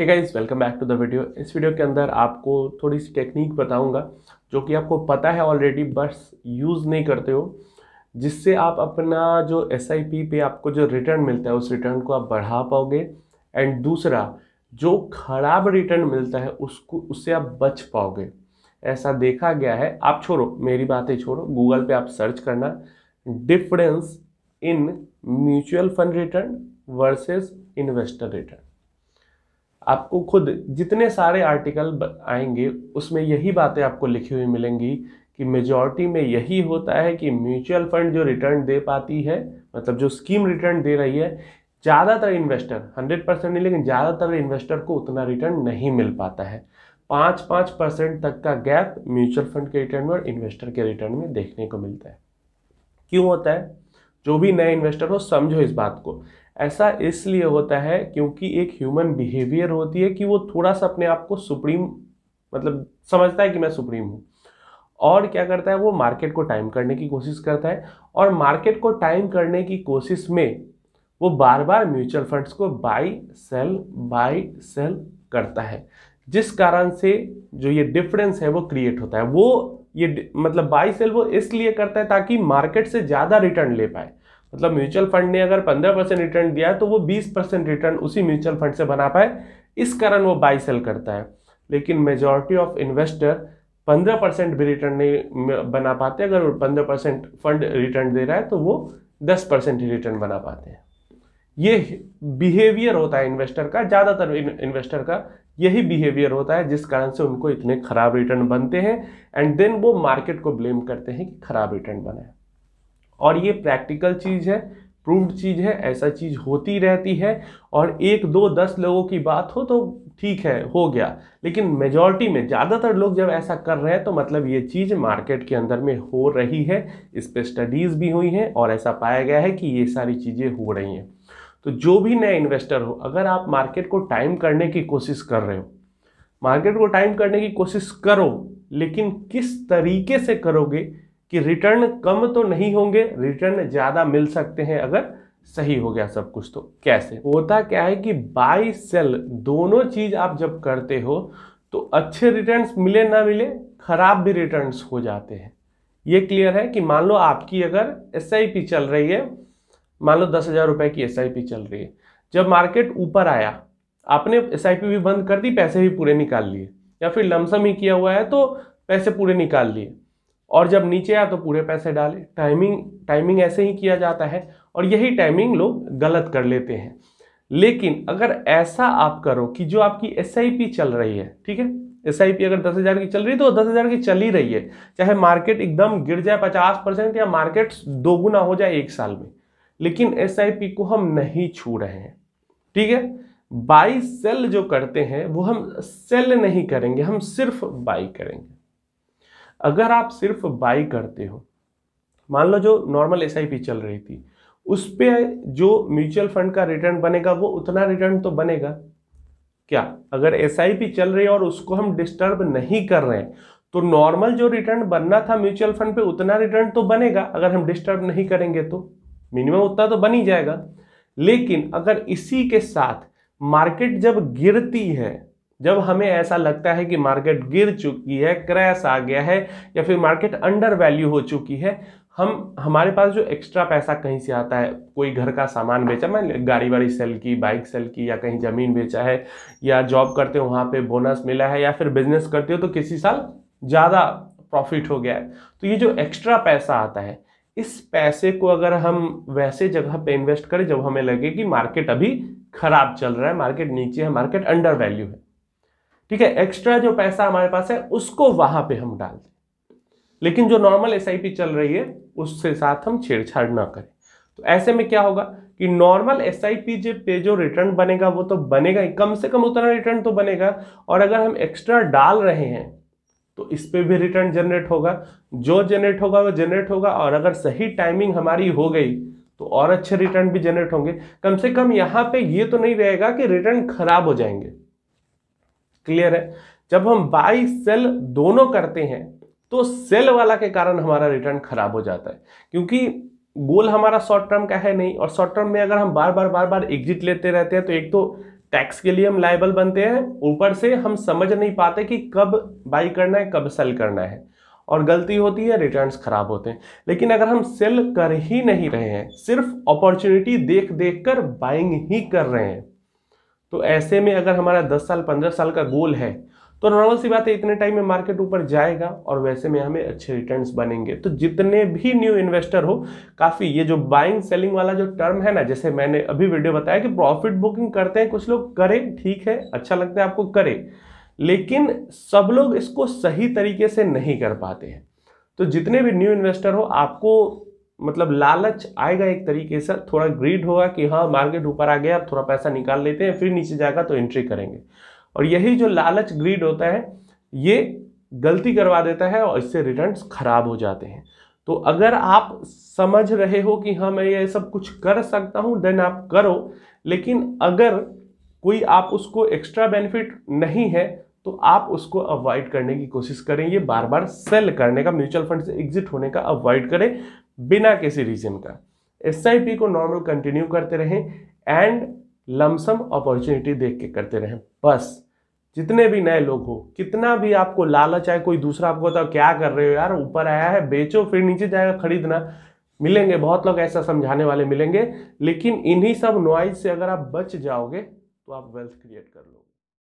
hey guys welcome back to the video इस video के अंदर आपको थोड़ी सी टेक्निक बताऊंगा जो कि आपको पता है ऑलरेडी बस यूज़ नहीं करते हो जिससे आप अपना जो एस पे आपको जो रिटर्न मिलता है उस रिटर्न को आप बढ़ा पाओगे एंड दूसरा जो खराब रिटर्न मिलता है उसको उससे आप बच पाओगे ऐसा देखा गया है आप छोड़ो मेरी बातें छोड़ो गूगल पे आप सर्च करना difference in mutual fund return versus investor return आपको खुद जितने सारे आर्टिकल आएंगे उसमें यही बातें आपको लिखी हुई मिलेंगी कि मेजॉरिटी में यही होता है कि म्यूचुअल फंड जो रिटर्न दे पाती है मतलब जो स्कीम रिटर्न दे रही है ज़्यादातर इन्वेस्टर हंड्रेड परसेंट नहीं लेकिन ज़्यादातर इन्वेस्टर को उतना रिटर्न नहीं मिल पाता है पाँच पाँच परसेंट तक का गैप म्यूचुअल फंड के रिटर्न में और इन्वेस्टर के रिटर्न में देखने को मिलता है क्यों होता है जो भी नए इन्वेस्टर हो समझो इस बात को ऐसा इसलिए होता है क्योंकि एक ह्यूमन बिहेवियर होती है कि वो थोड़ा सा अपने आप को सुप्रीम मतलब समझता है कि मैं सुप्रीम हूँ और क्या करता है वो मार्केट को टाइम करने की कोशिश करता है और मार्केट को टाइम करने की कोशिश में वो बार बार म्यूचुअल फंड्स को बाई सेल बाई सेल करता है जिस कारण से जो ये डिफरेंस है वो क्रिएट होता है वो ये मतलब बाई सेल वो इसलिए करता है ताकि मार्केट से ज़्यादा रिटर्न ले पाए मतलब म्यूचुअल फंड ने अगर 15 परसेंट रिटर्न दिया तो वो 20 परसेंट रिटर्न उसी म्यूचुअल फंड से बना पाए इस कारण वो बाई सेल करता है लेकिन मेजॉरिटी ऑफ इन्वेस्टर 15 परसेंट भी रिटर्न नहीं बना पाते अगर पंद्रह परसेंट फंड रिटर्न दे रहा है तो वो दस परसेंट ही रिटर्न बना पाते हैं ये बिहेवियर होता है इन्वेस्टर का ज़्यादातर इन्वेस्टर का यही बिहेवियर होता है जिस कारण से उनको इतने खराब रिटर्न बनते हैं एंड देन वो मार्केट को ब्लेम करते हैं कि खराब रिटर्न बनाए और ये प्रैक्टिकल चीज़ है प्रूव्ड चीज़ है ऐसा चीज़ होती रहती है और एक दो दस लोगों की बात हो तो ठीक है हो गया लेकिन मेजॉरिटी में ज़्यादातर लोग जब ऐसा कर रहे हैं तो मतलब ये चीज़ मार्केट के अंदर में हो रही है इस पर स्टडीज़ भी हुई हैं और ऐसा पाया गया है कि ये सारी चीज़ें हो रही हैं तो जो भी नए इन्वेस्टर हो अगर आप मार्केट को टाइम करने की कोशिश कर रहे हो मार्केट को टाइम करने की कोशिश करो लेकिन किस तरीके से करोगे कि रिटर्न कम तो नहीं होंगे रिटर्न ज़्यादा मिल सकते हैं अगर सही हो गया सब कुछ तो कैसे होता क्या है कि बाई सेल दोनों चीज़ आप जब करते हो तो अच्छे रिटर्न्स मिले ना मिले खराब भी रिटर्न्स हो जाते हैं ये क्लियर है कि मान लो आपकी अगर एस चल रही है मान लो दस हज़ार रुपये की एस चल रही है जब मार्केट ऊपर आया आपने एस भी बंद कर दी पैसे भी पूरे निकाल लिए या फिर लमसम ही किया हुआ है तो पैसे पूरे निकाल लिए और जब नीचे आया तो पूरे पैसे डाले टाइमिंग टाइमिंग ऐसे ही किया जाता है और यही टाइमिंग लोग गलत कर लेते हैं लेकिन अगर ऐसा आप करो कि जो आपकी एस चल रही है ठीक है एस अगर दस हज़ार की चल रही है तो दस हज़ार की चल ही रही है चाहे मार्केट एकदम गिर जाए पचास परसेंट या मार्केट दोगुना हो जाए एक साल में लेकिन एस को हम नहीं छू रहे हैं ठीक है बाई सेल जो करते हैं वो हम सेल नहीं करेंगे हम सिर्फ बाई करेंगे अगर आप सिर्फ बाई करते हो मान लो जो नॉर्मल एस चल रही थी उस पर जो म्यूचुअल फंड का रिटर्न बनेगा वो उतना रिटर्न तो बनेगा क्या अगर एस चल रही है और उसको हम डिस्टर्ब नहीं कर रहे हैं तो नॉर्मल जो रिटर्न बनना था म्यूचुअल फंड पे उतना रिटर्न तो बनेगा अगर हम डिस्टर्ब नहीं करेंगे तो मिनिमम उतना तो बन ही जाएगा लेकिन अगर इसी के साथ मार्केट जब गिरती है जब हमें ऐसा लगता है कि मार्केट गिर चुकी है क्रैश आ गया है या फिर मार्केट अंडर वैल्यू हो चुकी है हम हमारे पास जो एक्स्ट्रा पैसा कहीं से आता है कोई घर का सामान बेचा मैं गाड़ी वाड़ी सेल की बाइक सेल की या कहीं ज़मीन बेचा है या जॉब करते हो वहाँ पे बोनस मिला है या फिर बिजनेस करते हो तो किसी साल ज़्यादा प्रॉफिट हो गया है तो ये जो एक्स्ट्रा पैसा आता है इस पैसे को अगर हम वैसे जगह पे इन्वेस्ट करें जब हमें लगे कि मार्केट अभी ख़राब चल रहा है मार्केट नीचे है मार्केट अंडर वैल्यू है ठीक है एक्स्ट्रा जो पैसा हमारे पास है उसको वहां पे हम डाल दें लेकिन जो नॉर्मल एस चल रही है उसके साथ हम छेड़छाड़ ना करें तो ऐसे में क्या होगा कि नॉर्मल एस आई पी जो पे जो रिटर्न बनेगा वो तो बनेगा ही कम से कम उतना रिटर्न तो बनेगा और अगर हम एक्स्ट्रा डाल रहे हैं तो इस पर भी रिटर्न जनरेट होगा जो जनरेट होगा वो जनरेट होगा और अगर सही टाइमिंग हमारी हो गई तो और अच्छे रिटर्न भी जनरेट होंगे कम से कम यहाँ पे ये तो नहीं रहेगा कि रिटर्न खराब हो जाएंगे क्लियर है जब हम बाई सेल दोनों करते हैं तो सेल वाला के कारण हमारा रिटर्न खराब हो जाता है क्योंकि गोल हमारा शॉर्ट टर्म का है नहीं और शॉर्ट टर्म में अगर हम बार बार बार बार एग्जिट लेते रहते हैं तो एक तो टैक्स के लिए हम लाइबल बनते हैं ऊपर से हम समझ नहीं पाते कि कब बाई करना है कब सेल करना है और गलती होती है रिटर्न्स खराब होते हैं लेकिन अगर हम सेल कर ही नहीं रहे हैं सिर्फ अपॉर्चुनिटी देख देख कर बाइंग ही कर रहे हैं तो ऐसे में अगर हमारा दस साल पंद्रह साल का गोल है तो नॉर्मल सी बात है इतने टाइम में मार्केट ऊपर जाएगा और वैसे में हमें अच्छे रिटर्न्स बनेंगे तो जितने भी न्यू इन्वेस्टर हो काफ़ी ये जो बाइंग सेलिंग वाला जो टर्म है ना जैसे मैंने अभी वीडियो बताया कि प्रॉफिट बुकिंग करते हैं कुछ लोग करें ठीक है अच्छा लगता है आपको करें लेकिन सब लोग इसको सही तरीके से नहीं कर पाते हैं तो जितने भी न्यू इन्वेस्टर हो आपको मतलब लालच आएगा एक तरीके से थोड़ा ग्रीड होगा कि हाँ मार्केट ऊपर आ गया अब थोड़ा पैसा निकाल लेते हैं फिर नीचे जाएगा तो एंट्री करेंगे और यही जो लालच ग्रीड होता है ये गलती करवा देता है और इससे रिटर्न खराब हो जाते हैं तो अगर आप समझ रहे हो कि हाँ मैं ये सब कुछ कर सकता हूँ देन आप करो लेकिन अगर कोई आप उसको एक्स्ट्रा बेनिफिट नहीं है तो आप उसको अवॉइड करने की कोशिश करें ये बार बार सेल करने का म्यूचुअल फंड से एग्जिट होने का अवॉइड करें बिना किसी रीजन का एस को नॉर्मल कंटिन्यू करते रहें एंड लमसम अपॉर्चुनिटी देख के करते रहें बस जितने भी नए लोग हो कितना भी आपको लालच आए कोई दूसरा आपको बताओ क्या कर रहे हो यार ऊपर आया है बेचो फिर नीचे जाएगा खरीदना मिलेंगे बहुत लोग ऐसा समझाने वाले मिलेंगे लेकिन इन्हीं सब नॉइज से अगर आप बच जाओगे तो आप वेल्थ क्रिएट कर लोगे